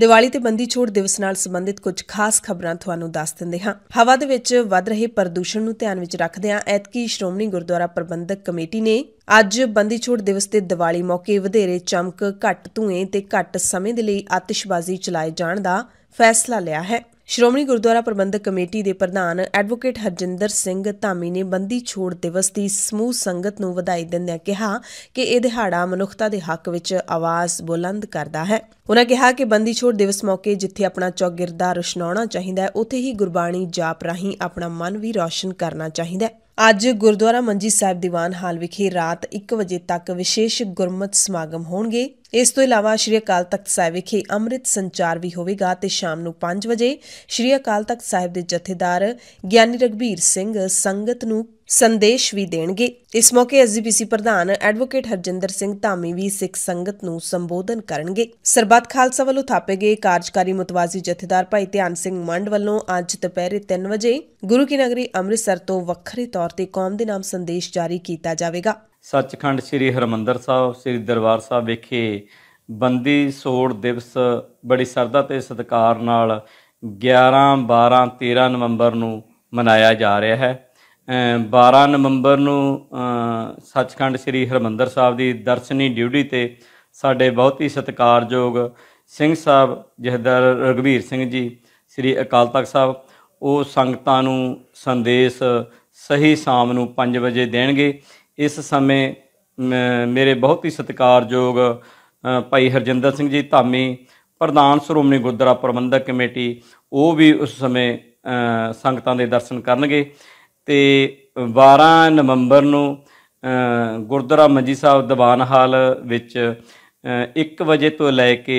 ਦੀਵਾਲੀ ਤੇ ਬੰਦੀ ਛੋੜ ਦਿਵਸ ਨਾਲ ਸੰਬੰਧਿਤ ਕੁਝ ਖਾਸ ਖਬਰਾਂ ਤੁਹਾਨੂੰ ਦੱਸ ਦਿੰਦੇ ਹਾਂ ਹਵਾ ਦੇ ਵਿੱਚ ਵੱਧ ਰਹੇ ਪ੍ਰਦੂਸ਼ਣ ਨੂੰ ਧਿਆਨ ਵਿੱਚ ਰੱਖਦਿਆਂ ਐਤਕੀ ਸ਼੍ਰੋਮਣੀ ਗੁਰਦੁਆਰਾ ਪ੍ਰਬੰਧਕ ਕਮੇਟੀ ਨੇ ਅੱਜ ਬੰਦੀ ਛੋੜ ਦਿਵਸ ਤੇ ਦੀਵਾਲੀ ਮੌਕੇ ਵਧੇਰੇ ਚਮਕ ਘੱਟ ਧੂਏ ਤੇ ਘੱਟ ਸਮੇਂ ਦੇ ਲਈ ਆਤਿਸ਼ਬਾਜ਼ੀ ਚਲਾਏ ਜਾਣ ਦਾ ਫੈਸਲਾ ਲਿਆ ਹੈ ਸ਼੍ਰੋਮਣੀ ਗੁਰਦੁਆਰਾ ਪ੍ਰਬੰਧਕ ਕਮੇਟੀ ਦੇ ਪ੍ਰਧਾਨ ਐਡਵੋਕੇਟ ਹਰਜਿੰਦਰ ਸਿੰਘ ਧਾਮੀ ਨੇ ਬੰਦੀ ਛੋੜ ਦਿਵਸ ਦੀ ਸਮੂਹ ਸੰਗਤ ਨੂੰ ਵਧਾਈ ਦਿੰਦਿਆਂ ਕਿਹਾ ਕਿ ਇਹ ਦਿਹਾੜਾ ਮਨੁੱਖਤਾ ਦੇ ਹੱਕ ਵਿੱਚ ਆਵਾਜ਼ ਬੁਲੰਦ ਕਰਦਾ ਹੈ ਉਨ੍ਹਾਂ ਕਿਹਾ ਕਿ ਬੰਦੀ ਛੋੜ ਦਿਵਸ ਮੌਕੇ ਜਿੱਥੇ ਆਪਣਾ ਚੌਗਿਰਦਾ ਰੁਸ਼ਨਾਉਣਾ ਚਾਹੀਦਾ ਹੈ ਉੱਥੇ ਹੀ ਗੁਰਬਾਣੀ ਜਾਪ ਰਾਹੀਂ ਆਪਣਾ ਮਨ ਵੀ ਰੌਸ਼ਨ ਕਰਨਾ ਚਾਹੀਦਾ ਹੈ ਅੱਜ ਗੁਰਦੁਆਰਾ ਮੰਜੀ ਸਾਹਿਬ ਦੀਵਾਨ ਹਾਲ ਵਿਖੇ ਰਾਤ 1 ਵਜੇ ਤੱਕ ਵਿਸ਼ੇਸ਼ ਗੁਰਮਤ ਸਮਾਗਮ ਹੋਣਗੇ ਇਸ ਤੋਂ ਇਲਾਵਾ ਸ਼੍ਰੀ ਅਕਾਲ ਤਖਤ ਸਾਹਿਬ ਵਿਖੇ ਅੰਮ੍ਰਿਤ ਸੰਚਾਰ ਵੀ ਹੋਵੇਗਾ ਤੇ ਸ਼ਾਮ ਨੂੰ 5 ਵਜੇ ਸ਼੍ਰੀ ਅਕਾਲ ਤਖਤ ਸਾਹਿਬ ਦੇ ਜਥੇਦਾਰ ਗਿਆਨੀ ਰਗਬੀਰ ਸਿੰਘ ਸੰਗਤ ਨੂੰ ਸੰਦੇਸ਼ ਵੀ ਦੇਣਗੇ ਇਸ ਮੌਕੇ ਐਸਜੀਪੀਸੀ ਪ੍ਰਧਾਨ ਐਡਵੋਕੇਟ ਹਰਜਿੰਦਰ ਸਿੰਘ ਧਾਮੀ ਵੀ ਸਿੱਖ ਸੰਗਤ ਨੂੰ ਸੰਬੋਧਨ ਕਰਨਗੇ ਸਰਬੱਤ ਖਾਲਸਾ ਵੱਲੋਂ ਥਾਪੇ ਗਏ ਕਾਰਜਕਾਰੀ ਮਤਵਾਜ਼ੀ ਜਥੇਦਾਰ ਭਾਈ ਧਿਆਨ ਸਿੰਘ ਮੰਡ ਵੱਲੋਂ ਅੱਜ ਦੁਪਹਿਰੇ 3 ਵਜੇ ਗੁਰੂ ਕੀ ਨਗਰੀ ਅੰਮ੍ਰਿਤਸਰ ਤੋਂ ਵੱਖਰੇ ਤੌਰ ਤੇ ਕੌਮ ਦੇ ਨਾਮ ਸੰਦੇਸ਼ ਜਾਰੀ ਕੀਤਾ ਜਾਵੇਗਾ ਸੱਚਖੰਡ ਸ੍ਰੀ ਹਰਮੰਦਰ ਸਾਹਿਬ ਸ੍ਰੀ ਦਰਬਾਰ ਸਾਹਿਬ ਵਿਖੇ ਬੰਦੀ ਸੋੜ ਦਿਵਸ ਬੜੀ ਸਰਦਾ ਤੇ ਸਤਕਾਰ ਨਾਲ 11 12 13 ਨਵੰਬਰ ਨੂੰ ਮਨਾਇਆ ਜਾ ਰਿਹਾ ਹੈ 12 ਨਵੰਬਰ ਨੂੰ ਸੱਚਖੰਡ ਸ੍ਰੀ ਹਰਮੰਦਰ ਸਾਹਿਬ ਦੀ ਦਰਸ਼ਨੀ ਡਿਊਟੀ ਤੇ ਸਾਡੇ ਬਹੁਤ ਹੀ ਸਤਿਕਾਰਯੋਗ ਸਿੰਘ ਸਾਹਿਬ ਜਹਦਰ ਰਗਵੀਰ ਸਿੰਘ ਜੀ ਸ੍ਰੀ ਅਕਾਲ ਤਖਤ ਸਾਹਿਬ ਉਹ ਸੰਗਤਾਂ ਨੂੰ ਸੰਦੇਸ਼ ਸਹੀ ਸ਼ਾਮ ਨੂੰ 5 ਵਜੇ ਦੇਣਗੇ ਇਸ ਸਮੇਂ ਮੇਰੇ ਬਹੁਤ ਹੀ ਸਤਿਕਾਰਯੋਗ ਭਾਈ ਹਰਜਿੰਦਰ ਸਿੰਘ ਜੀ ਧਾਮੀ ਪ੍ਰਧਾਨ ਸ਼੍ਰੋਮਣੀ ਗੁਰਦੁਆਰਾ ਪ੍ਰਬੰਧਕ ਕਮੇਟੀ ਉਹ ਵੀ ਉਸ ਸਮੇਂ ਸੰਗਤਾਂ ਦੇ ਦਰਸ਼ਨ ਕਰਨਗੇ ਤੇ 12 ਨਵੰਬਰ ਨੂੰ ਗੁਰਦੁਆਰਾ ਮੰਜੀ ਸਾਹਿਬ ਦੀਵਾਨ ਹਾਲ ਵਿੱਚ 1 ਵਜੇ ਤੋਂ ਲੈ ਕੇ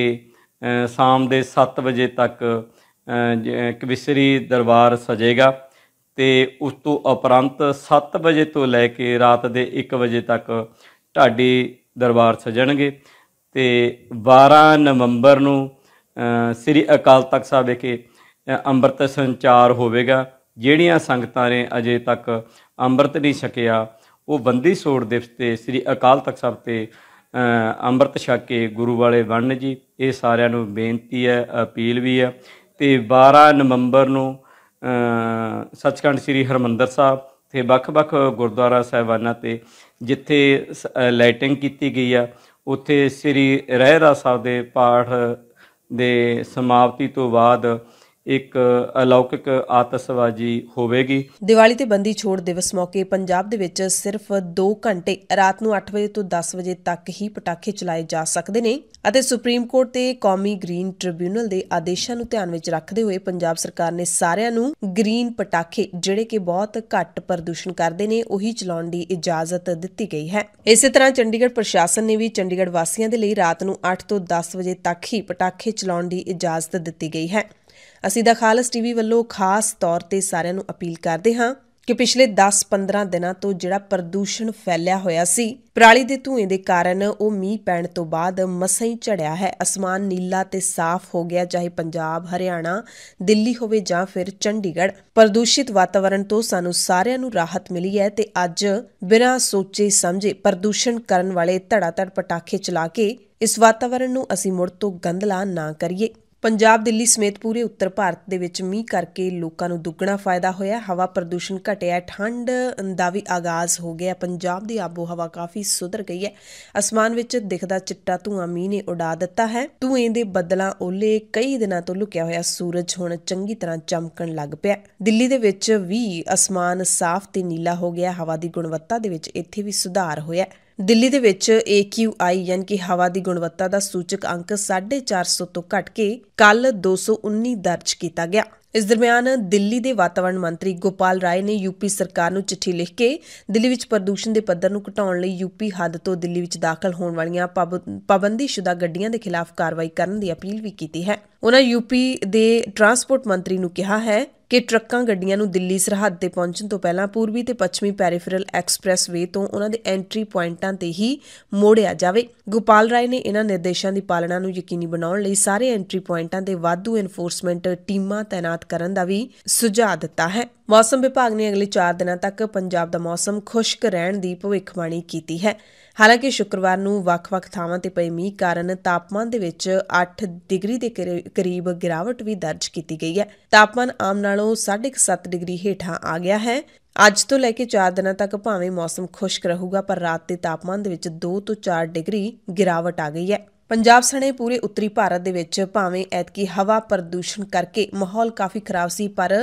ਸ਼ਾਮ ਦੇ 7 ਵਜੇ ਤੱਕ ਕਵਿਸਰੀ ਦਰਬਾਰ ਸਜੇਗਾ ਤੇ ਉਸ ਤੋਂ ਉਪਰੰਤ 7 ਵਜੇ ਤੋਂ ਲੈ ਕੇ ਰਾਤ ਦੇ 1 ਵਜੇ ਤੱਕ ਢਾਡੀ ਦਰਬਾਰ ਸਜਣਗੇ ਤੇ 12 ਨਵੰਬਰ ਨੂੰ ਸ੍ਰੀ ਅਕਾਲ ਤਖਤ ਸਾਹਿਬ ਵਿਖੇ ਅੰਮ੍ਰਿਤ ਸੰਚਾਰ ਹੋਵੇਗਾ ਜਿਹੜੀਆਂ ਸੰਗਤਾਂ ਨੇ ਅਜੇ ਤੱਕ ਅੰਮ੍ਰਿਤ ਨਹੀਂ ਛਕਿਆ ਉਹ ਬੰਦੀ ਸੋੜ ਦਿਵਸ ਤੇ ਸ੍ਰੀ ਅਕਾਲ ਤਖਤ ਸਾਹਿਬ ਤੇ ਅੰਮ੍ਰਿਤ ਛਕ ਕੇ ਗੁਰੂ ਵਾਲੇ ਬਣਨ ਜੀ ਇਹ ਸਾਰਿਆਂ ਨੂੰ ਬੇਨਤੀ ਹੈ ਅਪੀਲ ਵੀ ਹੈ ਤੇ 12 ਨਵੰਬਰ ਨੂੰ ਸੱਚਖੰਡ ਸ੍ਰੀ ਹਰਮੰਦਰ ਸਾਹਿਬ ਤੇ ਵੱਖ-ਵੱਖ ਗੁਰਦੁਆਰਾ ਸਾਹਿਬਾਨਾਂ ਤੇ ਜਿੱਥੇ ਲਾਈਟਿੰਗ ਕੀਤੀ ਗਈ ਆ ਉੱਥੇ ਸ੍ਰੀ ਰਹਿਰਾ ਸਾਹਿਬ ਦੇ ਪਾਠ ਦੇ ਸਮਾਪਤੀ ਤੋਂ ਬਾਅਦ ਇੱਕ ਅਲੌਕਿਕ ਆਤਸਵਾਜੀ ਹੋਵੇਗੀ ਦੀਵਾਲੀ ਤੇ ਬੰਦੀ ਛੋੜ ਦਿਵਸ ਮੌਕੇ ਪੰਜਾਬ ਦੇ ਵਿੱਚ ਸਿਰਫ 2 ਘੰਟੇ ਰਾਤ ਨੂੰ 8 ਵਜੇ ਤੋਂ 10 ਵਜੇ ਤੱਕ ਹੀ ਪਟਾਕੇ ਚਲਾਏ ਜਾ ਸਕਦੇ ਨੇ ਅਤੇ ਸੁਪਰੀਮ ਕੋਰਟ ਤੇ ਕੌਮੀ ਗ੍ਰੀਨ ਟ੍ਰਿਬਿਊਨਲ ਦੇ ਆਦੇਸ਼ਾਂ ਨੂੰ ਧਿਆਨ ਵਿੱਚ ਰੱਖਦੇ ਹੋਏ ਪੰਜਾਬ ਸਰਕਾਰ ਨੇ ਸਾਰਿਆਂ ਨੂੰ ਗ੍ਰੀਨ ਪਟਾਕੇ ਜਿਹੜੇ ਕਿ ਬਹੁਤ ਘੱਟ ਪ੍ਰਦੂਸ਼ਣ ਕਰਦੇ ਨੇ ਉਹੀ ਚਲਾਉਣ ਦੀ ਇਜਾਜ਼ਤ ਦਿੱਤੀ ਗਈ ਹੈ ਇਸੇ ਤਰ੍ਹਾਂ ਚੰਡੀਗੜ੍ਹ ਪ੍ਰਸ਼ਾਸਨ ਨੇ ਵੀ ਚੰਡੀਗੜ੍ਹ ਵਾਸੀਆਂ ਦੇ ਲਈ ਰਾਤ ਨੂੰ 8 ਤੋਂ 10 ਵਜੇ ਤੱਕ ਹੀ ਪਟਾਕੇ ਚਲਾਉਣ ਦੀ ਇਜਾਜ਼ਤ ਦਿੱਤੀ ਗਈ ਹੈ ਅਸੀਂ ਦਾ ਖਾਲਸ ਟੀਵੀ ਵੱਲੋਂ ਖਾਸ ਤੌਰ ਤੇ ਸਾਰਿਆਂ ਨੂੰ ਅਪੀਲ ਕਰਦੇ ਹਾਂ ਕਿ ਪਿਛਲੇ 10-15 ਦਿਨਾਂ ਤੋਂ ਜਿਹੜਾ ਪ੍ਰਦੂਸ਼ਣ ਫੈਲਿਆ ਹੋਇਆ ਸੀ ਪਰਾਲੀ ਦੇ ਧੂਏ ਦੇ ਕਾਰਨ ਉਹ ਮੀਂਹ ਪੈਣ ਤੋਂ ਬਾਅਦ ਮਸਾਂ ਹੀ ਝੜਿਆ ਹੈ ਅਸਮਾਨ ਨੀਲਾ ਤੇ ਸਾਫ਼ ਹੋ ਗਿਆ ਚਾਹੇ ਪੰਜਾਬ ਹਰਿਆਣਾ ਦਿੱਲੀ ਹੋਵੇ ਜਾਂ ਫਿਰ ਚੰਡੀਗੜ੍ਹ ਪ੍ਰਦੂਸ਼ਿਤ ਵਾਤਾਵਰਣ ਤੋਂ ਸਾਨੂੰ ਸਾਰਿਆਂ ਨੂੰ ਰਾਹਤ ਮਿਲੀ ਹੈ ਤੇ ਅੱਜ ਬਿਨਾਂ ਸੋਚੇ ਸਮਝੇ ਪ੍ਰਦੂਸ਼ਣ ਕਰਨ ਵਾਲੇ ਧੜਾ ਧੜ ਪਟਾਕੇ ਚਲਾ ਕੇ ਇਸ ਵਾਤਾਵਰਣ ਨੂੰ ਅਸੀਂ ਮੁੜ ਤੋਂ ਗੰਦਲਾ ਨਾ ਕਰੀਏ ਪੰਜਾਬ ਦਿੱਲੀ ਸਮੇਤ ਪੂਰੇ ਉੱਤਰ ਭਾਰਤ ਦੇ ਵਿੱਚ ਮੀਂਹ ਕਰਕੇ ਲੋਕਾਂ ਨੂੰ ਦੁੱਗਣਾ ਫਾਇਦਾ ਹੋਇਆ ਹਵਾ ਪ੍ਰਦੂਸ਼ਣ ਘਟਿਆ ਠੰਡ ਦਾ ਵੀ ਆਗਾਜ਼ ਹੋ ਗਿਆ ਪੰਜਾਬ ਦੀ ਆਬੋ ਹਵਾ ਕਾਫੀ ਸੁਧਰ ਗਈ ਹੈ ਅਸਮਾਨ ਵਿੱਚ ਦਿਖਦਾ ਚਿੱਟਾ ਧੂਆਂ ਮੀਂਹ ਨੇ ਉਡਾ ਦਿੱਤਾ ਹੈ ਧੂਏ ਦੇ ਬੱਦਲਾਂ ਓਲੇ ਕਈ ਦਿਨਾਂ ਤੋਂ ਲੁਕਿਆ ਹੋਇਆ ਸੂਰਜ ਹੁਣ ਚੰਗੀ ਤਰ੍ਹਾਂ ਚਮਕਣ ਲੱਗ ਪਿਆ ਦਿੱਲੀ ਦੇ ਵਿੱਚ ਵੀ ਅਸਮਾਨ ਸਾਫ਼ ਤੇ ਨੀਲਾ ਹੋ ਗਿਆ ਹਵਾ ਦੀ ਗੁਣਵੱਤਾ ਦੇ ਵਿੱਚ ਇੱਥੇ ਵੀ ਸੁਧਾਰ ਹੋਇਆ ਦਿੱਲੀ ਦੇ ਵਿੱਚ AQI ਯਾਨੀ ਕਿ ਹਵਾ ਦੀ ਗੁਣਵੱਤਾ ਦਾ ਸੂਚਕ ਅੰਕ 450 ਤੋਂ ਘਟ ਕੇ ਕੱਲ 219 ਦਰਜ ਕੀਤਾ ਗਿਆ ਇਸ ਦਰਮਿਆਨ ਦਿੱਲੀ ਦੇ ਵਾਤਾਵਰਣ ਮੰਤਰੀ ਗੋਪਾਲ ਰਾਏ ਨੇ ਯੂਪੀ ਸਰਕਾਰ ਨੂੰ ਚਿੱਠੀ ਲਿਖ ਕੇ ਦਿੱਲੀ ਵਿੱਚ ਪ੍ਰਦੂਸ਼ਣ ਦੇ ਪੱਧਰ ਨੂੰ ਘਟਾਉਣ ਲਈ ਯੂਪੀ ਹੱਦ ਤੋਂ ਦਿੱਲੀ ਵਿੱਚ ਦਾਖਲ ਹੋਣ ਵਾਲੀਆਂ ਪਾਬੰਦੀਸ਼ੁਦਾ ਗੱਡੀਆਂ ਦੇ ਖਿਲਾਫ ਕਾਰਵਾਈ ਕਰਨ ਦੀ ਅਪੀਲ ਵੀ ਕੀਤੀ ਹੈ ਉਹਨਾਂ ਯੂਪੀ ਦੇ ਟਰਾਂਸਪੋਰਟ ਮੰਤਰੀ ਨੂੰ ਕਿਹਾ ਹੈ ਕਿ ਟਰੱਕਾਂ ਗੱਡੀਆਂ ਨੂੰ ਦਿੱਲੀ ਸਰਹੱਦ ਤੇ ਪਹੁੰਚਣ ਤੋਂ ਪਹਿਲਾਂ ਪੂਰਬੀ ਤੇ ਪੱਛਮੀ ਪੈਰੀਫਰਲ ਐਕਸਪ੍ਰੈਸ ਵੇ ਤੋਂ ਉਹਨਾਂ ਦੇ ਐਂਟਰੀ ਪੁਆਇੰਟਾਂ ਤੇ ਹੀ ਮੋੜਿਆ ਜਾਵੇ ਗੋਪਾਲ ਰਾਏ ਨੇ ਇਹਨਾਂ ਨਿਰਦੇਸ਼ਾਂ ਦੀ ਪਾਲਣਾ ਨੂੰ ਯਕੀਨੀ ਬਣਾਉਣ ਲਈ ਸਾਰੇ ਐਂਟਰੀ ਪੁਆਇੰਟਾਂ ਤੇ ਵਾਧੂ ਐਨਫੋਰਸਮੈਂਟ ਟੀਮਾਂ ਤਾਇਨਾਤ ਕਰਨ ਦਾ ਵੀ ਸੁਝਾਅ ਦਿੱਤਾ ਹੈ ਮੌਸਮ ਵਿਭਾਗ ਨੇ ਅਗਲੇ 4 ਦਿਨਾਂ ਤੱਕ ਪੰਜਾਬ ਦਾ ਮੌਸਮ ਖੁਸ਼ਕ ਰਹਿਣ ਦੀ ਭਵਿੱਖਬਾਣੀ ਕੀਤੀ ਹੈ ਹਾਲਾਂਕਿ ਸ਼ੁੱਕਰਵਾਰ ਨੂੰ ਵੱਖ-ਵੱਖ ਥਾਵਾਂ ਤੇ ਪਏ ਮੀਂਹ ਕਾਰਨ ਤਾਪਮਾਨ ਦੇ ਵਿੱਚ 8 ਡਿਗਰੀ ਦੇ ਕਰੀਬ ਗਿਰਾਵਟ ਵੀ ਦਰਜ ਕੀਤੀ ਗਈ ਹੈ ਤਾਪਮਾਨ ਆਮ ਨਾਲੋਂ 7.5 ਡਿਗਰੀ ਹੇਠਾਂ ਆ ਗਿਆ ਹੈ ਅੱਜ ਤੋਂ ਲੈ ਕੇ 4 ਦਿਨਾਂ ਤੱਕ ਭਾਵੇਂ ਮੌਸਮ ਖੁਸ਼ਕ ਰਹੂਗਾ ਪਰ ਰਾਤ ਦੇ ਤਾਪਮਾਨ ਦੇ ਵਿੱਚ 2 ਤੋਂ 4 ਡਿਗਰੀ ਗਿਰਾਵਟ ਆ ਗਈ ਹੈ ਪੰਜਾਬ ਸਣੇ ਪੂਰੇ ਉੱਤਰੀ ਭਾਰਤ ਦੇ ਵਿੱਚ ਭਾਵੇਂ ਐਤਕੀ ਹਵਾ ਪ੍ਰਦੂਸ਼ਣ ਕਰਕੇ ਮਾਹੌਲ ਕਾਫੀ ਖਰਾਬ ਸੀ ਪਰ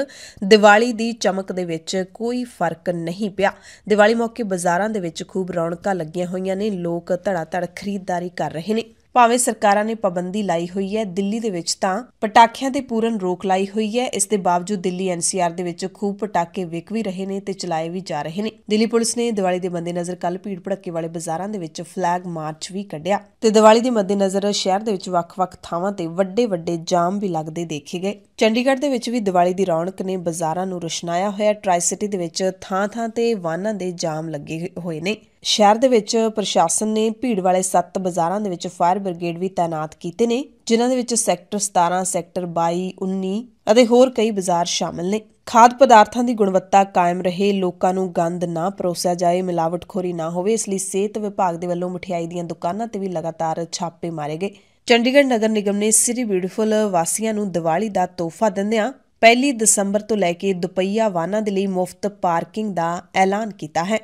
ਦੀਵਾਲੀ ਦੀ ਚਮਕ ਦੇ ਵਿੱਚ ਕੋਈ ਫਰਕ ਨਹੀਂ ਪਿਆ ਦੀਵਾਲੀ ਮੌਕੇ ਬਾਜ਼ਾਰਾਂ ਦੇ ਵਿੱਚ ਖੂਬ ਰੌਣਕਾਂ ਲੱਗੀਆਂ ਹੋਈਆਂ ਨੇ ਲੋਕ ਧੜਾ ਧੜ ਖਰੀਦਦਾਰੀ ਕਰ ਰਹੇ ਨੇ ਭਾਵੇਂ ਸਰਕਾਰਾਂ ਨੇ ਪਾਬੰਦੀ ਲਾਈ ਹੋਈ ਹੈ ਦਿੱਲੀ ਦੇ ਵਿੱਚ ਤਾਂ ਪਟਾਕਿਆਂ ਤੇ ਪੂਰਨ ਰੋਕ ਲਾਈ ਹੋਈ ਹੈ ਇਸ ਦੇ ਬਾਵਜੂਦ ਦਿੱਲੀ ਐਨਸੀਆਰ ਦੇ ਵਿੱਚ ਖੂਬ ਪਟਾਕੇ ਵਿਕ ਵੀ ਰਹੇ ਨੇ ਤੇ ਚਲਾਏ ਵੀ ਜਾ ਰਹੇ ਨੇ ਦਿੱਲੀ ਪੁਲਿਸ ਨੇ ਦੀਵਾਲੀ ਦੇ ਮੱਦੇਨਜ਼ਰ ਕੱਲ ਭੀੜ ਭੜੱਕੇ ਵਾਲੇ ਬਾਜ਼ਾਰਾਂ ਦੇ ਵਿੱਚ ਫਲੈਗ ਮਾਰਚ ਵੀ ਕੱਢਿਆ ਤੇ ਦੀਵਾਲੀ ਦੇ ਮੱਦੇਨਜ਼ਰ ਸ਼ਹਿਰ ਦੇ ਵਿੱਚ ਵੱਖ-ਵੱਖ ਥਾਵਾਂ ਤੇ ਵੱਡੇ-ਵੱਡੇ ਜਾਮ ਵੀ ਲੱਗਦੇ ਦੇਖੇ ਗਏ ਚੰਡੀਗੜ੍ਹ ਦੇ ਵਿੱਚ ਵੀ ਦੀਵਾਲੀ ਦੀ ਰੌਣਕ ਨੇ ਬਾਜ਼ਾਰਾਂ ਨੂੰ ਰੁਸ਼ਨਾਇਆ ਹੋਇਆ ਟ੍ਰਾਈ ਸਿਟੀ ਦੇ ਵਿੱਚ ਥਾਂ-ਥਾਂ ਤੇ ਵਾਹਨਾਂ ਦੇ ਜਾਮ ਲੱਗੇ ਹੋਏ ਨੇ ਸ਼ਹਿਰ ਦੇ ਵਿੱਚ ਪ੍ਰਸ਼ਾਸਨ ਨੇ ਭੀੜ ਵਾਲੇ 7 ਬਾਜ਼ਾਰਾਂ ਦੇ ਵਿੱਚ ਫਾਇਰ ਬ੍ਰਿਗੇਡ ਵੀ ਤਾਇਨਾਤ ਕੀਤੇ ਨੇ ਜਿਨ੍ਹਾਂ ਦੇ ਵਿੱਚ ਸੈਕਟਰ 17, ਸੈਕਟਰ 22, 19 ਅਤੇ ਹੋਰ ਕਈ ਬਾਜ਼ਾਰ ਸ਼ਾਮਲ ਨੇ ਖਾਦ ਪਦਾਰਥਾਂ ਦੀ ਗੁਣਵੱਤਾ ਕਾਇਮ ਰਹੇ ਲੋਕਾਂ ਨੂੰ ਗੰਦ ਨਾ ਪਰੋਸਿਆ ਜਾਏ ਮਿਲਾਵਟਖੋਰੀ ਨਾ ਹੋਵੇ ਇਸ ਲਈ ਸਿਹਤ ਵਿਭਾਗ ਦੇ ਵੱਲੋਂ ਮਠਿਆਈ ਦੀਆਂ ਦੁਕਾਨਾਂ ਤੇ ਵੀ ਲਗਾਤਾਰ ਛਾਪੇ ਮਾਰੇ ਗਏ ਚੰਡੀਗੜ੍ਹ ਨਗਰ ਨਿਗਮ ਨੇ ਸਿਰੀ ਬਿਊਟੀਫੁਲ ਵਾਸੀਆਂ ਨੂੰ ਦੀਵਾਲੀ ਦਾ ਤੋਹਫਾ ਦਿੰਦਿਆਂ ਪਹਿਲੀ ਦਸੰਬਰ ਤੋਂ ਲੈ ਕੇ ਦੁਪਈਆ ਵਾਹਨਾਂ ਦੇ ਲਈ ਮੁਫਤ ਪਾਰਕਿੰਗ ਦਾ ਐਲਾਨ ਕੀਤਾ ਹੈ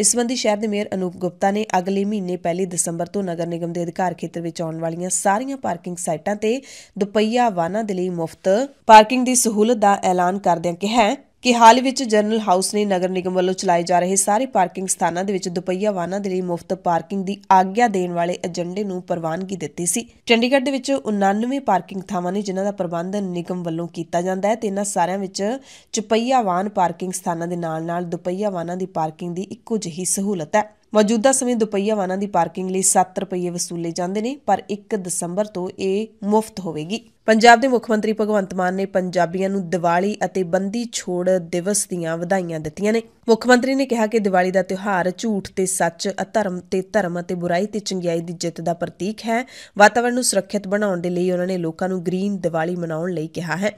ਇਸ ਸੰਬੰਧੀ ਸ਼ਹਿਰ ਦੇ ਮੇਅਰ ਅਨੂਪ ਗੁਪਤਾ ਨੇ ਅਗਲੇ ਮਹੀਨੇ 1 ਦਸੰਬਰ ਤੋਂ ਨਗਰ ਨਿਗਮ ਦੇ ਅਧਿਕਾਰ ਖੇਤਰ ਵਿੱਚ ਆਉਣ ਵਾਲੀਆਂ ਸਾਰੀਆਂ ਪਾਰਕਿੰਗ ਸਾਈਟਾਂ ਤੇ ਦੁਪਹੀਆ ਵਾਹਨਾਂ ਦੇ ਲਈ ਮੁਫਤ ਪਾਰਕਿੰਗ ਦੀ ਸਹੂਲਤ ਦਾ ਐਲਾਨ ਕਰਦਿਆਂ ਕਿਹਾ ਕਿ ਹਾਲ ਵਿੱਚ ਜਨਰਲ ਹਾਊਸ ਨੇ ਨਗਰ ਨਿਗਮ ਵੱਲੋਂ ਚਲਾਏ ਜਾ ਰਹੇ ਸਾਰੇ ਪਾਰਕਿੰਗ ਸਥਾਨਾਂ ਦੇ ਵਿੱਚ ਦੁਪਹੀਆ ਵਾਹਨਾਂ ਦੇ ਲਈ ਮੁਫਤ ਪਾਰਕਿੰਗ ਦੀ ਆਗਿਆ ਦੇਣ ਵਾਲੇ ਏਜੰਡੇ ਨੂੰ ਪ੍ਰਵਾਨਗੀ ਦਿੱਤੀ ਸੀ ਚੰਡੀਗੜ੍ਹ ਦੇ ਵਿੱਚ 99 ਪਾਰਕਿੰਗ ਥਾਵਾਂ ਨੇ ਜਿਨ੍ਹਾਂ ਦਾ ਪ੍ਰਬੰਧ ਨਿਗਮ ਵੱਲੋਂ ਕੀਤਾ ਜਾਂਦਾ ਹੈ ਤੇ ਇਹਨਾਂ ਸਾਰਿਆਂ ਵਿੱਚ ਚੁਪਈਆ ਵਾਹਨ ਪਾਰਕਿੰਗ ਸਥਾਨਾਂ ਦੇ ਨਾਲ-ਨਾਲ ਦੁਪਹੀਆ ਵਾਹਨਾਂ ਦੀ ਪਾਰਕਿੰਗ ਦੀ ਇੱਕੋ ਜਿਹੀ ਸਹੂਲਤ ਹੈ ਮੌਜੂਦਾ ਸਮੇਂ ਦੁਪਹੀਆ ਵਾਹਨਾਂ ਦੀ ਪਾਰਕਿੰਗ ਲਈ 7 ਰੁਪਏ ਵਸੂਲੇ ਜਾਂਦੇ ਨੇ ਪਰ 1 ਦਸੰਬਰ ਤੋਂ ਇਹ ਮੁਫਤ ਹੋਵੇਗੀ ਪੰਜਾਬ ਦੇ ਮੁੱਖ ਮੰਤਰੀ ਭਗਵੰਤ ਮਾਨ ਨੇ ਪੰਜਾਬੀਆਂ ਨੂੰ ਦੀਵਾਲੀ ਅਤੇ ਬੰਦੀ ਛੋੜ ਦਿਵਸ ਦੀਆਂ ਵਧਾਈਆਂ ਦਿੱਤੀਆਂ ਨੇ ਮੁੱਖ ਮੰਤਰੀ ਨੇ ਕਿਹਾ ਕਿ ਦੀਵਾਲੀ ਦਾ ਤਿਉਹਾਰ ਝੂਠ ਤੇ ਸੱਚ ਅਧਰਮ ਤੇ ਧਰਮ ਅਤੇ ਬੁਰਾਈ ਤੇ ਚੰਗਿਆਈ ਦੀ ਜਿੱਤ ਦਾ ਪ੍ਰਤੀਕ ਹੈ ਵਾਤਾਵਰਣ ਨੂੰ ਸੁਰੱਖਿਅਤ ਬਣਾਉਣ ਦੇ ਲਈ ਉਹਨਾਂ ਨੇ ਲੋਕਾਂ ਨੂੰ ਗ੍ਰੀਨ ਦੀਵਾਲੀ ਮਨਾਉਣ ਲਈ ਕਿਹਾ ਹੈ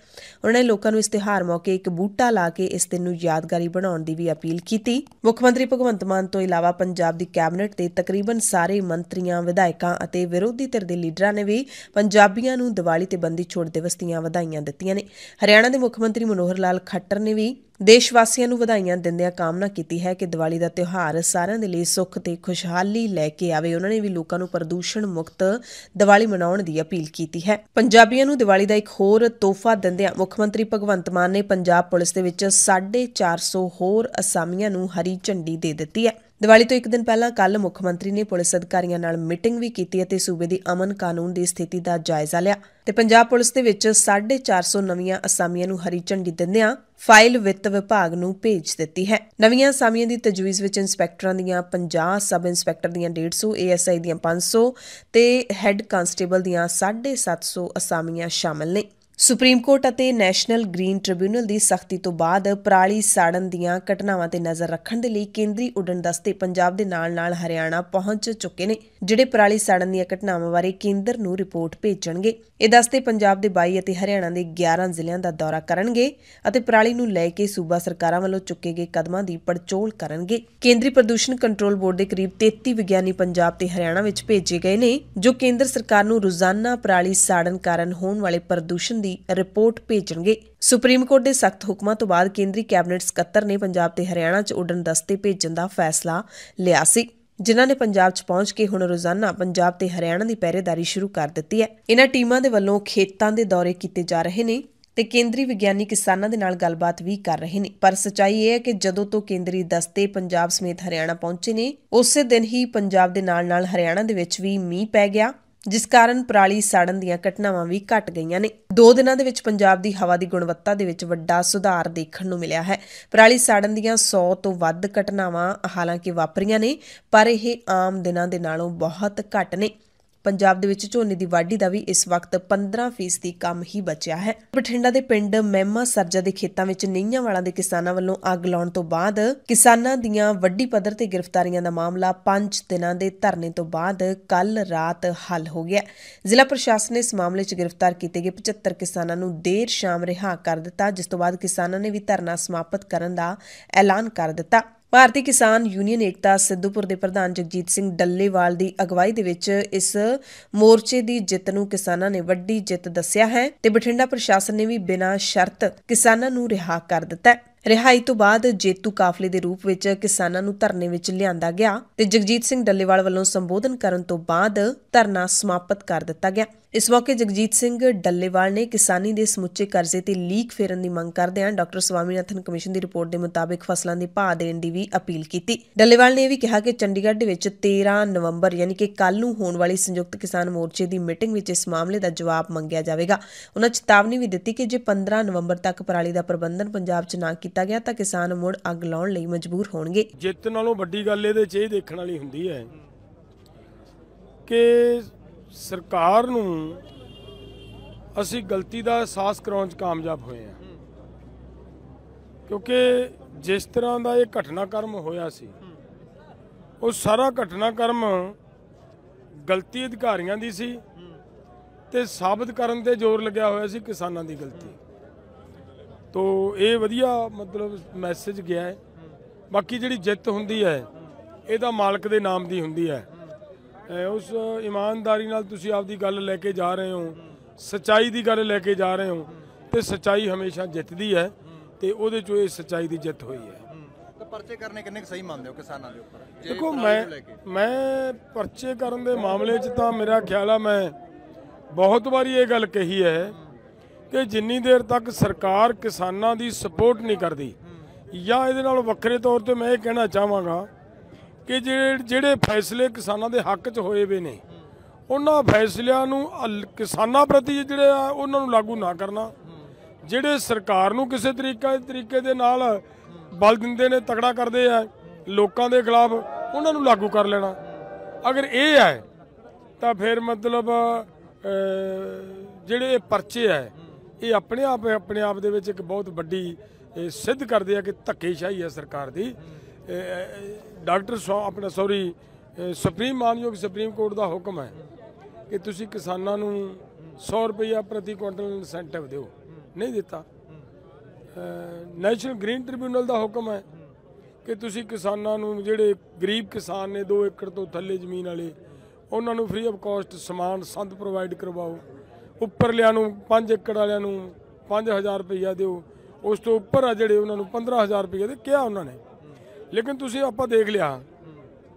ਉਹਨਾਂ ਨੇ ਲੋਕਾਂ ਨੂੰ ਇਸ ਤਿਉਹਾਰ ਮੌਕੇ ਇੱਕ ਬੂਟਾ ਲਾ ਕੇ ਇਸ ਦਿਨ ਨੂੰ ਯਾਦਗਾਰੀ ਬਣਾਉਣ ਦੀ ਵੀ ਅਪੀਲ ਕੀਤੀ ਮੁੱਖ ਮੰਤਰੀ ਭਗਵੰਤ ਮਾਨ ਤੋਂ ਇਲਾਵਾ ਪੰਜਾਬ ਦੀ ਕੈਬਨਿਟ ਦੇ ਤਕਰੀਬਨ ਸਾਰੇ ਮੰਤਰੀਆਂ ਵਿਧਾਇਕਾਂ ਅਤੇ ਵਿਰੋਧੀ ਧਿਰ ਦੇ ਲੀਡਰਾਂ ਨੇ ਵੀ ਪੰਜਾਬੀਆਂ ਨੂੰ ਦੀਵਾਲੀ ਤੇ ਬੰਦ ਦੀ ਛੋੜ ਦਿਵਸ ਦੀਆਂ ਵਧਾਈਆਂ ਦਿੱਤੀਆਂ ਨੇ ਹਰਿਆਣਾ ਦੇ ਮੁੱਖ ਮੰਤਰੀ ਮਨੋਹਰ ਲਾਲ ਖੱਟਰ ਨੇ ਵੀ ਦੇਸ਼ ਵਾਸੀਆਂ ਨੂੰ ਵਧਾਈਆਂ ਦਿੰਦਿਆਂ ਕਾਮਨਾ ਕੀਤੀ ਹੈ ਕਿ ਦੀਵਾਲੀ ਦਾ ਤਿਉਹਾਰ ਸਾਰਿਆਂ ਦੇ ਲਈ ਸੁੱਖ ਤੇ ਖੁਸ਼ਹਾਲੀ ਲੈ ਕੇ ਆਵੇ ਉਹਨਾਂ ਨੇ ਵੀ ਲੋਕਾਂ ਨੂੰ ਪ੍ਰਦੂਸ਼ਣ ਮੁਕਤ ਦੀਵਾਲੀ ਮਨਾਉਣ ਦੀ ਅਪੀਲ ਕੀਤੀ ਹੈ ਪੰਜਾਬੀਆਂ ਨੂੰ ਦੀਵਾਲੀ ਦਾ ਇੱਕ ਹੋਰ ਤੋਹਫਾ ਦਿੰਦਿਆਂ ਮੁੱਖ ਮੰਤਰੀ ਭਗਵੰਤ ਮਾਨ ਨੇ ਪੰਜਾਬ ਪੁਲਿਸ ਦੇ ਵਿੱਚ 450 ਹੋਰ ਅਸਾਮੀਆਂ ਨੂੰ ਹਰੀ ਝੰਡੀ ਦੇ ਦਿੱਤੀ ਹੈ ਦੀਵਾਲੀ ਤੋਂ ਇੱਕ ਦਿਨ ਪਹਿਲਾਂ ਕੱਲ ਮੁੱਖ ਮੰਤਰੀ ਨੇ ਪੁਲਿਸ ਅਧਿਕਾਰੀਆਂ ਨਾਲ ਮੀਟਿੰਗ ਵੀ ਕੀਤੀ ਅਤੇ ਸੂਬੇ ਦੀ ਅਮਨ ਕਾਨੂੰਨ ਦੀ ਸਥਿਤੀ ਦਾ ਜਾਇਜ਼ਾ ਲਿਆ ਤੇ ਪੰਜਾਬ ਪੁਲਿਸ ਦੇ ਵਿੱਚ 450 ਨਵੀਆਂ ਅਸਾਮੀਆਂ ਨੂੰ ਹਰੀ ਝੰਡੀ ਦਿੰਦਿਆਂ ਫਾਈਲ ਵਿੱਤ ਵਿਭਾਗ ਨੂੰ ਭੇਜ ਦਿੱਤੀ ਹੈ ਨਵੀਆਂ ਅਸਾਮੀਆਂ ਦੀ ਤਜਵੀਜ਼ ਵਿੱਚ ਇੰਸਪੈਕਟਰਾਂ ਦੀਆਂ 50 ਸਬ ਇੰਸਪੈਕਟਰ ਦੀਆਂ 150 ਏਐਸਆਈ ਦੀਆਂ 500 ਤੇ ਹੈੱਡ ਕਾਂਸਟੇਬਲ ਦੀਆਂ 750 ਅਸਾਮੀਆਂ ਸ਼ਾਮਲ ਨੇ ਸੁਪਰੀਮ ਕੋਰਟ ਅਤੇ ਨੈਸ਼ਨਲ ਗ੍ਰੀਨ ਟ੍ਰਿਬਿਊਨਲ ਦੀ ਸਖਤੀ ਤੋਂ ਬਾਅਦ ਪ੍ਰਾਲੀ ਸਾੜਨ ਦੀਆਂ ਘਟਨਾਵਾਂ ਤੇ ਨਜ਼ਰ ਰੱਖਣ ਦੇ ਲਈ ਕੇਂਦਰੀ ਉਡਣ ਦਸਤੇ ਪੰਜਾਬ ਦੇ ਨਾਲ-ਨਾਲ ਹਰਿਆਣਾ ਪਹੁੰਚ ਚੁੱਕੇ ਨੇ ਜਿਹੜੇ ਪ੍ਰਾਲੀ ਸਾੜਨ ਦੀਆਂ ਘਟਨਾਵਾਂ ਬਾਰੇ ਕੇਂਦਰ ਨੂੰ ਰਿਪੋਰਟ ਭੇਜਣਗੇ ਇਹ ਦਸਤੇ ਪੰਜਾਬ ਦੇ 22 ਅਤੇ ਹਰਿਆਣਾ ਦੇ 11 ਜ਼ਿਲ੍ਹਿਆਂ ਦਾ ਦੌਰਾ ਕਰਨਗੇ ਅਤੇ ਪ੍ਰਾਲੀ ਨੂੰ ਲੈ ਕੇ ਸੂਬਾ ਸਰਕਾਰਾਂ ਵੱਲੋਂ ਚੁੱਕੇ ਗਏ ਕਦਮਾਂ ਦੀ ਪੜਚੋਲ ਕਰਨਗੇ ਕੇਂਦਰੀ ਪ੍ਰਦੂਸ਼ਣ ਕੰਟਰੋਲ ਬੋਰਡ ਦੇ ਕਰੀਬ 33 ਵਿਗਿਆਨੀ ਪੰਜਾਬ ਤੇ ਹਰਿਆਣਾ ਵਿੱਚ ਭੇਜੇ ਗਏ ਨੇ ਜੋ ਕੇਂਦਰ ਸਰਕਾਰ ਨੂੰ ਰੋਜ਼ਾਨਾ ਪ੍ਰਾਲੀ ਸਾੜਨ ਕਾਰਨ ਹੋਣ ਵਾਲੇ ਪ੍ਰਦੂਸ਼ਣ ਦੀ ਰਿਪੋਰਟ ਭੇਜਣਗੇ ਸੁਪਰੀਮ ਕੋਰਟ ਦੇ ਸਖਤ ਹੁਕਮਾਂ ਤੋਂ ਬਾਅਦ ਕੇਂਦਰੀ ਕੈਬਨਿਟ ਸਕੱਤਰ ਨੇ ਪੰਜਾਬ ਤੇ ਹਰਿਆਣਾ 'ਚ ਉਡਣ ਦਸਤੇ ਭੇਜਣ ਦਾ ਫੈਸਲਾ ਲਿਆ ਸੀ ਜਿਨ੍ਹਾਂ ਨੇ ਪੰਜਾਬ 'ਚ ਪਹੁੰਚ ਕੇ ਹੁਣ ਰੋਜ਼ਾਨਾ ਪੰਜਾਬ ਤੇ ਹਰਿਆਣਾ ਦੀ ਪਹਿਰੇਦਾਰੀ ਸ਼ੁਰੂ ਕਰ ਦਿੱਤੀ ਹੈ ਇਹਨਾਂ ਟੀਮਾਂ ਦੇ ਵੱਲੋਂ ਖੇਤਾਂ ਦੇ ਦੌਰੇ ਕੀਤੇ ਜਾ ਰਹੇ ਨੇ ਤੇ ਕੇਂਦਰੀ ਵਿਗਿਆਨੀ ਕਿਸਾਨਾਂ ਦੇ ਨਾਲ ਗੱਲਬਾਤ ਵੀ ਕਰ ਰਹੇ ਨੇ ਪਰ ਸਚਾਈ ਇਹ ਹੈ ਕਿ ਜਦੋਂ ਤੋਂ ਕੇਂਦਰੀ ਦਸਤੇ ਪੰਜਾਬ ਸਮੇਤ ਹਰਿਆਣਾ ਪਹੁੰਚੇ ਨੇ ਉਸੇ ਦਿਨ ਹੀ ਪੰਜਾਬ ਦੇ ਨਾਲ-ਨਾਲ ਹਰਿਆਣਾ ਦੇ ਵਿੱਚ ਵੀ ਮੀਂਹ ਪੈ ਗਿਆ ਜਿਸ ਕਾਰਨ ਪਰਾਲੀ ਸਾੜਨ ਦੀਆਂ ਘਟਨਾਵਾਂ ਵੀ ਘਟ ਗਈਆਂ ਨੇ ਦੋ ਦਿਨਾਂ ਦੇ ਵਿੱਚ ਪੰਜਾਬ ਦੀ ਹਵਾ ਦੀ ਗੁਣਵੱਤਾ ਦੇ ਵਿੱਚ ਵੱਡਾ ਸੁਧਾਰ ਦੇਖਣ ਨੂੰ ਮਿਲਿਆ ਹੈ ਪਰਾਲੀ ਸਾੜਨ ਦੀਆਂ 100 ਤੋਂ ਵੱਧ ਘਟਨਾਵਾਂ ਹਾਲਾਂਕਿ ਵਾਪਰੀਆਂ ਨੇ ਪਰ ਇਹ ਆਮ ਦਿਨਾਂ ਦੇ ਨਾਲੋਂ ਬਹੁਤ ਘੱਟ ਨੇ ਪੰਜਾਬ ਦੇ ਵਿੱਚ ਝੋਨੇ ਦੀ ਵਾਢੀ ਦਾ ਵੀ ਇਸ ਵਕਤ 15% ਕੰਮ ਹੀ ਬਚਿਆ ਹੈ ਬਠਿੰਡਾ ਦੇ ਪਿੰਡ ਮਹਿਮਾ ਸਰਜਾ ਦੇ ਖੇਤਾਂ ਵਿੱਚ ਨਈਆਂ ਵਾਲਾਂ ਦੇ ਕਿਸਾਨਾਂ ਵੱਲੋਂ ਅੱਗ ਲਾਉਣ ਤੋਂ ਬਾਅਦ ਕਿਸਾਨਾਂ ਦੀਆਂ ਵੱਡੀ ਪੱਧਰ ਤੇ ਗ੍ਰਿਫਤਾਰੀਆਂ ਦਾ ਮਾਮਲਾ 5 ਦਿਨਾਂ ਦੇ ਧਰਨੇ ਤੋਂ ਬਾਅਦ ਕੱਲ ਰਾਤ ਹੱਲ ਹੋ ਗਿਆ ਜ਼ਿਲ੍ਹਾ ਪ੍ਰਸ਼ਾਸਨ ਨੇ ਇਸ ਮਾਮਲੇ 'ਚ ਗ੍ਰਿਫਤਾਰ ਕੀਤੇ ਗਏ 75 ਕਿਸਾਨਾਂ ਨੂੰ ਦੇਰ ਸ਼ਾਮ ਰਿਹਾ ਕਰ ਦਿੱਤਾ ਜਿਸ ਤੋਂ ਬਾਅਦ ਕਿਸਾਨਾਂ ਨੇ ਵੀ ਧਰਨਾ ਸਮਾਪਤ ਕਰਨ ਦਾ ਐਲਾਨ ਕਰ ਦਿੱਤਾ ਭਾਰਤੀ ਕਿਸਾਨ ਯੂਨੀਅਨ ਏਕਤਾ ਸਿੱਧੂਪੁਰ ਦੇ ਪ੍ਰਧਾਨ ਜਗਜੀਤ ਸਿੰਘ ਡੱਲੇਵਾਲ ਦੀ ਅਗਵਾਈ ਦੇ ਵਿੱਚ ਇਸ ਮੋਰਚੇ ਦੀ ਜਿੱਤ ਨੂੰ ਕਿਸਾਨਾਂ ਨੇ ਵੱਡੀ ਜਿੱਤ ਦੱਸਿਆ ਹੈ ਤੇ ਬਠਿੰਡਾ ਪ੍ਰਸ਼ਾਸਨ ਨੇ ਵੀ ਬਿਨਾਂ ਸ਼ਰਤ ਕਿਸਾਨਾਂ ਨੂੰ ਰਿਹਾ ਕਰ ਦਿੱਤਾ ਰਿਹਾਈ ਤੋਂ ਬਾਅਦ ਜੇਤੂ ਕਾਫਲੇ ਦੇ ਰੂਪ ਵਿੱਚ ਕਿਸਾਨਾਂ ਨੂੰ ਧਰਨੇ ਵਿੱਚ ਲਿਆਂਦਾ ਗਿਆ ਤੇ ਜਗਜੀਤ ਸਿੰਘ ਡੱਲੇਵਾਲ ਵੱਲੋਂ ਸੰਬੋਧਨ ਕਰਨ ਤੋਂ ਬਾਅਦ ਧਰਨਾ ਸਮਾਪਤ ਕਰ ਦਿੱਤਾ ਗਿਆ ਇਸ ਮੌਕੇ ਜਗਜੀਤ ਸਿੰਘ ਡੱਲੇਵਾਲ ਨੇ ਕਿਸਾਨੀ ਦੇ ਸਮੁੱਚੇ ਕਰਜ਼ੇ ਤੇ ਲੀਕ ਫੇਰਨ ਦੀ ਮੰਗ ਕਰਦੇ ਕਰਦਿਆਂ ਡਾਕਟਰ ਸਵਾਮੀਨਾਥਨ ਕਮਿਸ਼ਨ ਦੀ ਰਿਪੋਰਟ ਦੇ ਮੁਤਾਬਕ ਫਸਲਾਂ ਦੇ ਭਾਅ ਦੇਣ ਦੀ ਵੀ ਅਪੀਲ ਕੀਤੀ ਡੱਲੇਵਾਲ ਨੇ ਇਹ ਵੀ ਕਿਹਾ ਕਿ ਚੰਡੀਗੜ੍ਹ ਦੇ ਵਿੱਚ 13 ਨਵੰਬਰ ਯਾਨੀ ਕਿ ਕੱਲ ਨੂੰ ਹੋਣ ਵਾਲੀ ਸੰਯੁਕਤ ਕਿਸਾਨ ਮੋਰਚੇ ਦੀ ਮੀਟਿੰਗ ਵਿੱਚ ਇਸ ਮਾਮਲੇ ਦਾ ਜਵਾਬ ਮੰਗਿਆ ਜਾਵੇਗਾ ਉਹਨਾਂ ਚੇਤਾਵਨੀ ਵੀ ਦਿੱਤੀ ਕਿ ਜੇ 15 ਨਵੰਬਰ ਤੱਕ ਪਰਾਲੀ ਦਾ ਪ੍ਰਬੰਧਨ ਪੰਜਾਬ 'ਚ ਨਾ ਕੀਤਾ ਗਿਆ ਤਾਂ ਕਿਸਾਨ ਮੁੜ ਅੱਗ ਲਾਉਣ ਲਈ ਮਜਬੂਰ ਹੋਣਗੇ ਜਿੱਤ ਨਾਲੋਂ ਵੱਡੀ ਗੱਲ ਇਹਦੇ 'ਚ ਇਹ ਦੇਖਣ ਵਾਲੀ ਹੁੰਦੀ ਹੈ ਕਿ ਸਰਕਾਰ ਨੂੰ ਅਸੀਂ ਗਲਤੀ ਦਾ ਅਹਿਸਾਸ ਕਰਾਉਣ 'ਚ ਕਾਮਯਾਬ ਹੋਏ ਆ ਕਿਉਂਕਿ ਜਿਸ ਤਰ੍ਹਾਂ ਦਾ ਇਹ ਘਟਨਾਕਰਮ ਹੋਇਆ ਸੀ ਉਹ ਸਾਰਾ ਘਟਨਾਕਰਮ ਗਲਤੀ ਅਧਿਕਾਰੀਆਂ ਦੀ ਸੀ ਤੇ ਸਾਬਤ ਕਰਨ ਤੇ ਜ਼ੋਰ ਲੱਗਿਆ ਹੋਇਆ ਸੀ ਕਿਸਾਨਾਂ ਦੀ ਗਲਤੀ ਤੋਂ ਇਹ ਵਧੀਆ ਮਤਲਬ ਮੈਸੇਜ ਗਿਆ ਹੈ ਬਾਕੀ ਜਿਹੜੀ ਜਿੱਤ ਹੁੰਦੀ ਹੈ ਇਹਦਾ ਮਾਲਕ ਦੇ ਨਾਮ ਦੀ ਹੁੰਦੀ ਹੈ ਉਸ ਇਮਾਨਦਾਰੀ ਨਾਲ ਤੁਸੀਂ ਆਪਦੀ ਗੱਲ ਲੈ ਕੇ ਜਾ ਰਹੇ ਹੋ ਸਚਾਈ ਦੀ ਗੱਲ ਲੈ ਕੇ ਜਾ ਰਹੇ ਹੋ ਤੇ ਸਚਾਈ ਹਮੇਸ਼ਾ ਜਿੱਤਦੀ ਹੈ ਤੇ ਉਹਦੇ ਚੋਂ ਇਹ ਸਚਾਈ ਦੀ ਜਿੱਤ ਹੋਈ ਹੈ ਪਰਚੇ ਕਰਨੇ ਕਿੰਨੇ ਸਹੀ ਮੰਨਦੇ ਹੋ ਕਿਸਾਨਾਂ ਦੇ ਉੱਪਰ ਦੇਖੋ ਮੈਂ ਮੈਂ ਪਰਚੇ ਕਰਨ ਦੇ ਮਾਮਲੇ 'ਚ ਤਾਂ ਮੇਰਾ ਖਿਆਲ ਆ ਮੈਂ ਬਹੁਤ ਵਾਰੀ ਇਹ ਗੱਲ ਕਹੀ ਹੈ ਕਿ ਜਿੰਨੀ ਦੇਰ ਤੱਕ ਸਰਕਾਰ ਕਿਸਾਨਾਂ ਦੀ ਸਪੋਰਟ ਨਹੀਂ ਕਰਦੀ ਜਾਂ ਇਹਦੇ ਨਾਲ ਵੱਖਰੇ ਤੌਰ ਤੇ ਮੈਂ ਇਹ ਕਹਿਣਾ ਚਾਹਾਂਗਾ ਕਿ ਜਿਹੜੇ ਫੈਸਲੇ ਕਿਸਾਨਾਂ ਦੇ ਹੱਕ 'ਚ ਹੋਏ ਵੇ ਨੇ ਉਹਨਾਂ ਫੈਸਲਿਆਂ ਨੂੰ ਕਿਸਾਨਾਂ ਪ੍ਰਤੀ ਜਿਹੜੇ ਆ ਉਹਨਾਂ ਨੂੰ ਲਾਗੂ ਨਾ ਕਰਨਾ ਜਿਹੜੇ ਸਰਕਾਰ ਨੂੰ ਕਿਸੇ ਤਰੀਕੇ ਤਰੀਕੇ ਦੇ ਨਾਲ ਬਲ ਦਿੰਦੇ ਨੇ ਤਕੜਾ ਕਰਦੇ ਆ ਲੋਕਾਂ ਦੇ ਖਿਲਾਫ ਉਹਨਾਂ ਨੂੰ ਲਾਗੂ ਕਰ ਲੈਣਾ ਅਗਰ ਇਹ ਹੈ ਤਾਂ ਫਿਰ ਮਤਲਬ ਜਿਹੜੇ ਪਰਚੇ ਹੈ ਇਹ ਆਪਣੇ ਆਪ ਆਪਣੇ ਆਪ ਦੇ ਵਿੱਚ ਇੱਕ ਬਹੁਤ ਵੱਡੀ ਸਿੱਧ ਕਰਦੇ ਆ ਕਿ ਧੱਕੇਸ਼ਾਹੀ ਹੈ ਸਰਕਾਰ ਦੀ ਡਾਕਟਰ ਸੋ ਆਪਣਾ ਸੌਰੀ ਸੁਪਰੀਮ ਮਾਨਯੋਗ ਸੁਪਰੀਮ ਕੋਰਟ ਦਾ ਹੁਕਮ ਹੈ ਕਿ ਤੁਸੀਂ ਕਿਸਾਨਾਂ ਨੂੰ 100 ਰੁਪਇਆ ਪ੍ਰਤੀ ਕੁਇੰਟਲ ਇਨਸੈਂਟਿਵ ਦਿਓ ਨਹੀਂ ਦਿੱਤਾ ਨੈਸ਼ਨਲ ਗ੍ਰੀਨ ਟ੍ਰਿਬਿਊਨਲ ਦਾ ਹੁਕਮ ਹੈ ਕਿ ਤੁਸੀਂ ਕਿਸਾਨਾਂ ਨੂੰ ਜਿਹੜੇ ਗਰੀਬ ਕਿਸਾਨ ਨੇ 2 ਏਕੜ ਤੋਂ ਥੱਲੇ ਜ਼ਮੀਨ ਵਾਲੇ ਉਹਨਾਂ ਨੂੰ ਫ੍ਰੀ ਆਫ ਕਾਸਟ ਸਮਾਨ ਸੰਦ ਪ੍ਰੋਵਾਈਡ ਕਰਵਾਓ ਉੱਪਰਲਿਆਂ ਨੂੰ 5 ਏਕੜ ਵਾਲਿਆਂ ਨੂੰ 5000 ਰੁਪਇਆ ਦਿਓ ਉਸ ਤੋਂ ਉੱਪਰ ਆ ਜਿਹੜੇ ਉਹਨਾਂ ਨੂੰ 15000 ਰੁਪਇਆ ਦੇ ਕਿਹਾ ਉਹਨਾਂ ਨੇ ਲੇਕਿਨ ਤੁਸੀਂ ਆਪਾਂ ਦੇਖ ਲਿਆ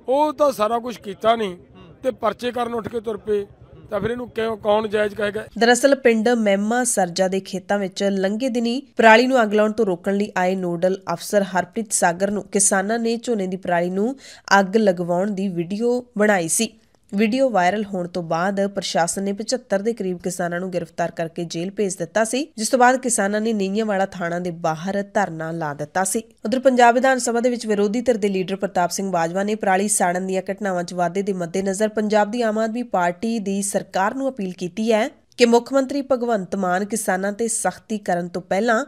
ਉਹ ਤਾਂ ਸਾਰਾ ਕੁਝ ਕੀਤਾ ਨਹੀਂ ਤੇ ਪਰਚੇ ਕਰਨ ਉੱਠ ਕੇ ਤੁਰ ਪਏ ਤਾਂ ਫਿਰ ਇਹਨੂੰ ਕਿਉਂ ਕੌਣ ਜਾਇਜ਼ ਕਹੇਗਾ ਦਰਅਸਲ ਪਿੰਡ ਮਹਿਮਾ ਸਰਜਾ ਦੇ ਖੇਤਾਂ ਵਿੱਚ ਲੰਘੇ ਦਿਨੀ ਪਰਾਲੀ ਨੂੰ ਅੱਗ ਲਾਉਣ ਤੋਂ ਰੋਕਣ ਲਈ ਆਏ ਨੋਡਲ ਅਫਸਰ ਹਰਪ੍ਰੀਤ ਸਾਗਰ ਨੂੰ ਕਿਸਾਨਾਂ ਨੇ ਝੋਨੇ ਦੀ ਪਰਾਲੀ ਨੂੰ ਅੱਗ ਲਗਵਾਉਣ ਦੀ ਵੀਡੀਓ ਬਣਾਈ ਸੀ ਵੀਡੀਓ ਵਾਇਰਲ ਹੋਣ ਤੋਂ ਬਾਅਦ ਪ੍ਰਸ਼ਾਸਨ ਨੇ 75 ਦੇ ਕਰੀਬ ਕਿਸਾਨਾਂ ਨੂੰ ਗ੍ਰਿਫਤਾਰ ਕਰਕੇ ਜੇਲ੍ਹ ਭੇਜ ਦਿੱਤਾ ਸੀ ਜਿਸ ਤੋਂ ਬਾਅਦ ਕਿਸਾਨਾਂ ਨੇ ਵਾਲਾ ਥਾਣਾ ਦੇ ਬਾਹਰ ਧਰਨਾ ਲਾ ਦਿੱਤਾ ਸੀ ਉਧਰ ਪੰਜਾਬ ਵਿਧਾਨ ਸਭਾ ਦੇ ਵਿੱਚ ਵਿਰੋਧੀ ਧਿਰ ਦੇ ਲੀਡਰ ਪ੍ਰਤਾਪ ਸਿੰਘ ਬਾਜਵਾ ਨੇ ਪ੍ਰਾਲੀ ਸਾੜਨ ਦੀਆਂ ਘਟਨਾਵਾਂ 'ਚ ਵਾਧੇ ਦੇ ਮੱਦੇਨਜ਼ਰ ਪੰਜਾਬ ਦੀ ਆਮ ਆਦਮੀ ਪਾਰਟੀ ਦੀ ਸਰਕਾਰ ਨੂੰ ਅਪੀਲ ਕੀਤੀ ਹੈ ਕਿ ਮੁੱਖ ਮੰਤਰੀ ਭਗਵੰਤ ਮਾਨ ਕਿਸਾਨਾਂ ਤੇ ਸਖਤੀ ਕਰਨ ਤੋਂ ਪਹਿਲਾਂ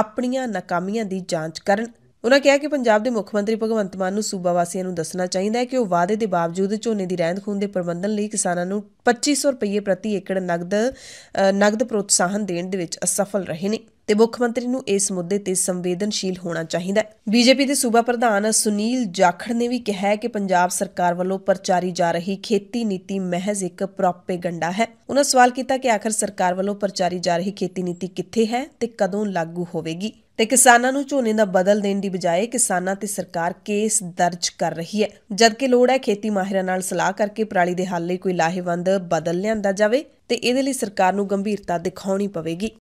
ਆਪਣੀਆਂ ਨਾਕਾਮੀਆਂ ਦੀ ਜਾਂਚ ਕਰਨ ਉਹਨਾਂ ਕਿਹਾ ਕਿ ਪੰਜਾਬ ਦੇ ਮੁੱਖ ਮੰਤਰੀ ਭਗਵੰਤ ਮਾਨ ਨੂੰ ਸੂਬਾ ਵਾਸੀਆਂ ਨੂੰ ਦੱਸਣਾ ਚਾਹੀਦਾ ਹੈ ਕਿ ਉਹ ਵਾਅਦੇ ਦੇ ਬਾਵਜੂਦ ਝੋਨੇ ਦੀ ਰਹਿੰਦ ਖੂੰਦ ਦੇ ਪ੍ਰਬੰਧਨ ਲਈ ਕਿਸਾਨਾਂ ਨੂੰ 2500 ਰੁਪਏ ਪ੍ਰਤੀ ਏਕੜ ਨਗਦ ਨਗਦ ਪ੍ਰੋਤਸਾਹਨ ਦੇਣ ਦੇ ਵਿੱਚ ਅਸਫਲ ਰਹੇ ਨੇ ਤੇ ਮੁੱਖ ਮੰਤਰੀ ਨੂੰ ਇਸ ਮੁੱਦੇ ਤੇ ਸੰਵੇਦਨਸ਼ੀਲ ਹੋਣਾ ਚਾਹੀਦਾ ਹੈ ਬੀਜੇਪੀ ਦੇ ਸੂਬਾ ਪ੍ਰਧਾਨ ਸੁਨੀਲ ਜਾਖੜ ਨੇ ਵੀ ਕਿਹਾ ਹੈ ਕਿ ਪੰਜਾਬ ਸਰਕਾਰ ਵੱਲੋਂ ਪ੍ਰਚਾਰੀ ਜਾ ਰਹੀ ਖੇਤੀ ਨੀਤੀ ਮਹਿਜ਼ ਇੱਕ ਪ੍ਰੋਪੇਗੰਡਾ ਹੈ ਉਹਨਾਂ ਸਵਾਲ ਕੀਤਾ ਕਿ ਆਖਰ ਸਰਕਾਰ ਵੱਲੋਂ ਪ੍ਰਚਾਰੀ ਜਾ ਰਹੀ ਖੇਤੀ ਨੀਤੀ ਕਿੱਥੇ ਹੈ ਤੇ ਕਦੋਂ ਲਾਗੂ ਹੋਵੇਗੀ ਤੇ ਕਿਸਾਨਾਂ ਨੂੰ ਝੋਨੇ ਦਾ ਬਦਲ ਦੇਣ ਦੀ ਬਜਾਏ ਕਿਸਾਨਾਂ ਤੇ ਸਰਕਾਰ ਕੇਸ ਦਰਜ ਕਰ ਰਹੀ ਹੈ ਜਦਕਿ ਲੋੜ ਹੈ ਖੇਤੀ ਮਾਹਿਰਾਂ ਨਾਲ ਸਲਾਹ ਕਰਕੇ ਪਰਾਲੀ ਦੇ ਹੱਲ ਲਈ ਕੋਈ ਲਾਹੇਵੰਦ ਬਦਲ ਲਿਆਂਦਾ ਜਾਵੇ ਤੇ ਇਹਦੇ ਲਈ ਸਰਕਾਰ ਨੂੰ ਗੰਭੀਰਤਾ ਦਿਖਾਉਣੀ ਪਵੇਗੀ